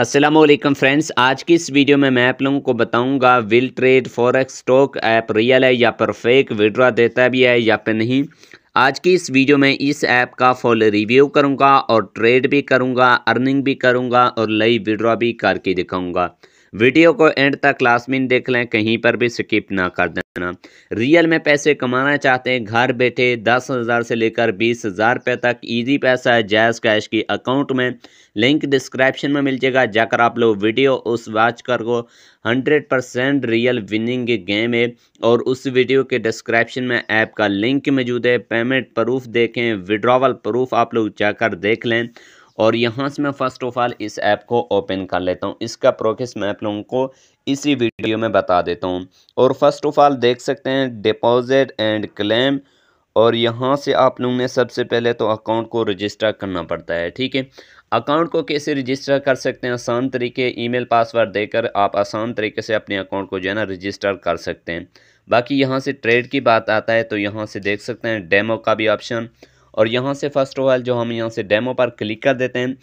Aslam friends आज की इस वीडियो में मैं आप लोगों को बताऊंगा will trade forex stock app real है या पर फेक विड्रा देता भी है या पर नहीं आज की इस वीडियो में इस ऐप का फुल रिव्यू करूंगा और ट्रेड भी करूंगा अर्निंग भी करूंगा और लई विड्रा भी करके दिखाऊंगा वीडियो को एंड तक लास्ट में देख लें कहीं पर भी स्किप ना कर देना रियल में पैसे कमाना चाहते हैं घर बैठे दस हज़ार से लेकर बीस हज़ार रुपये तक ईजी पैसा है जायज़ कैश की अकाउंट में लिंक डिस्क्रिप्शन में मिल जाएगा जाकर आप लोग वीडियो उस वाच कर को hundred percent real winning game है और उस वीडियो के डिस्क्रिप्शन में ऐप का लिंक मौजूद है पेमेंट प्रूफ देखें विड्रावल प्रूफ आप लोग जाकर देख लें और यहाँ से मैं फ़र्स्ट ऑफ ऑल इस ऐप को ओपन कर लेता हूँ इसका प्रोसेस मैं आप लोगों को इसी वीडियो में बता देता हूँ और फर्स्ट ऑफ ऑल देख सकते हैं डिपॉजिट एंड क्लेम और यहाँ से आप लोगों ने सबसे पहले तो अकाउंट को रजिस्टर करना पड़ता है ठीक है अकाउंट को कैसे रजिस्टर कर सकते हैं आसान तरीके ईमेल पासवर्ड देकर आप आसान तरीके से अपने अकाउंट को जो है ना रजिस्टर कर सकते हैं बाकी यहाँ से ट्रेड की बात आता है तो यहाँ से देख सकते हैं डेमो का भी ऑप्शन और यहाँ से फर्स्ट ऑफ ऑल जो हम यहाँ से डेमो पर क्लिक कर देते हैं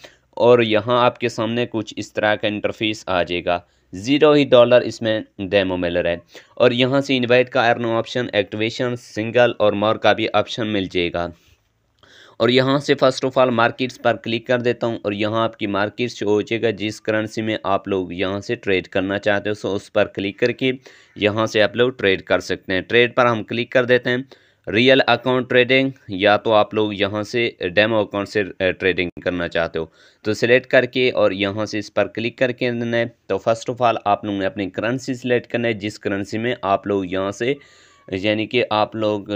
और यहाँ आपके सामने कुछ इस तरह का इंटरफेस आ जाएगा ज़ीरो ही डॉलर इसमें डेमो मिल रहा है और यहाँ से इनवाइट का अर्न ऑप्शन एक्टिवेशन सिंगल और मोर का भी ऑप्शन मिल जाएगा और यहाँ से फर्स्ट ऑफ ऑल मार्केट्स पर क्लिक कर देता हूँ और यहाँ आपकी मार्केट शो हो जाएगा जिस करेंसी में आप लोग यहाँ से ट्रेड करना चाहते हो सो उस पर क्लिक करके यहाँ से आप लोग ट्रेड कर सकते हैं ट्रेड पर हम क्लिक कर देते हैं रियल अकाउंट ट्रेडिंग या तो आप लोग यहाँ से डेमो अकाउंट से ट्रेडिंग करना चाहते हो तो सिलेक्ट करके और यहाँ से इस पर क्लिक करके देना है तो फर्स्ट ऑफ ऑल आप लोग ने अपनी करेंसी सिलेक्ट करना है जिस करेंसी में आप लोग यहाँ से यानी कि आप लोग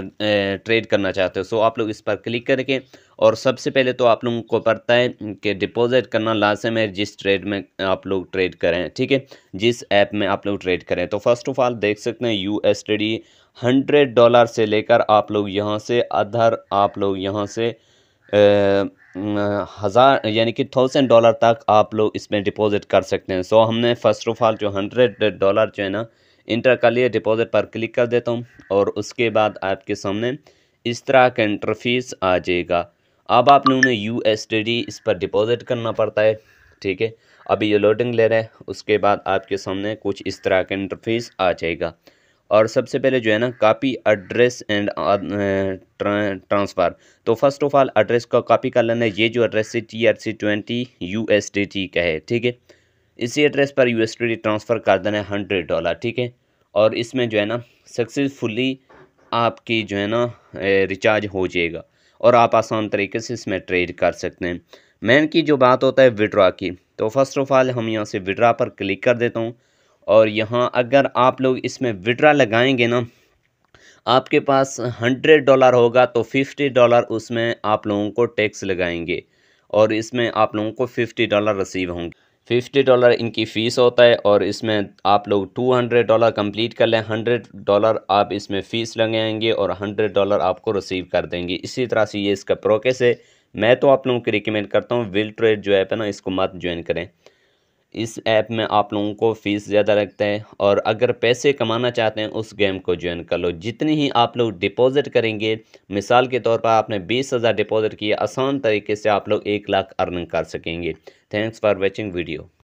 ट्रेड करना चाहते हो सो आप लोग इस पर क्लिक करके और सबसे पहले तो आप लोगों को पता है कि डिपॉजिट करना लाजम है जिस ट्रेड में आप लोग ट्रेड करें ठीक है जिस ऐप में आप लोग ट्रेड करें तो फर्स्ट ऑफ ऑल देख सकते हैं यू एस हंड्रेड डॉलर से लेकर आप लोग यहाँ से अधर आप लोग यहाँ से हज़ार यानी कि थाउजेंड डॉलर तक आप लोग इसमें डिपॉजिट कर सकते हैं सो so, हमने फ़र्स्ट ऑफ़ ऑल जो हंड्रेड डॉलर जो है ना इंटर कर लिए डिपॉज़िट पर क्लिक कर देता हूँ और उसके बाद आपके सामने इस तरह का इंटरफीस आ जाएगा अब आप लोगों ने यू इस पर डिपॉज़िट करना पड़ता है ठीक है अभी ये लोडिंग ले रहे हैं उसके बाद आपके सामने कुछ इस तरह का इंटरफेस आ जाएगा और सबसे पहले जो है ना कापी एड्रेस एंड ट्रांसफ़र तो फर्स्ट ऑफ ऑल एड्रेस का कॉपी कर लेना है ये जो एड्रेस है T R C twenty U S D T का है ठीक है इसी एड्रेस पर U S D T transfer कर देना है हंड्रेड डॉलर ठीक है और इसमें जो है ना सक्सेसफुली आपकी जो है ना रिचार्ज हो जाएगा और आप आसान तरीके से इसमें ट्रेड कर सकते हैं मैन की जो बात होता है विड्रा की तो फर्स्ट ऑफ़ ऑल हम यहाँ से विड्रा पर क्लिक कर देता हूँ और यहाँ अगर आप लोग इसमें विड्रा लगाएंगे ना आपके पास हंड्रेड डॉलर होगा तो फिफ्टी डॉलर उसमें आप लोगों को टैक्स लगाएंगे और इसमें आप लोगों को फिफ्टी डॉलर रिसीव होंगे फिफ्टी डॉलर इनकी फ़ीस होता है और इसमें आप लोग टू हंड्रेड डॉलर कम्प्लीट कर लें हंड्रेड डॉलर आप इसमें फ़ीस लगाएंगे और हंड्रेड डॉलर आपको रिसीव कर देंगे इसी तरह से ये इसका प्रोसेस है मैं तो आप लोगों को रिकमेंड करता हूँ विल ट्रेड जो है ना इसको मत ज्वाइन करें इस ऐप में आप लोगों को फ़ीस ज़्यादा लगता है और अगर पैसे कमाना चाहते हैं उस गेम को ज्वाइन कर लो जितनी ही आप लोग डिपॉजिट करेंगे मिसाल के तौर पर आपने बीस हज़ार डिपॉजिट किया आसान तरीके से आप लोग एक लाख अर्निंग कर सकेंगे थैंक्स फॉर वॉचिंग वीडियो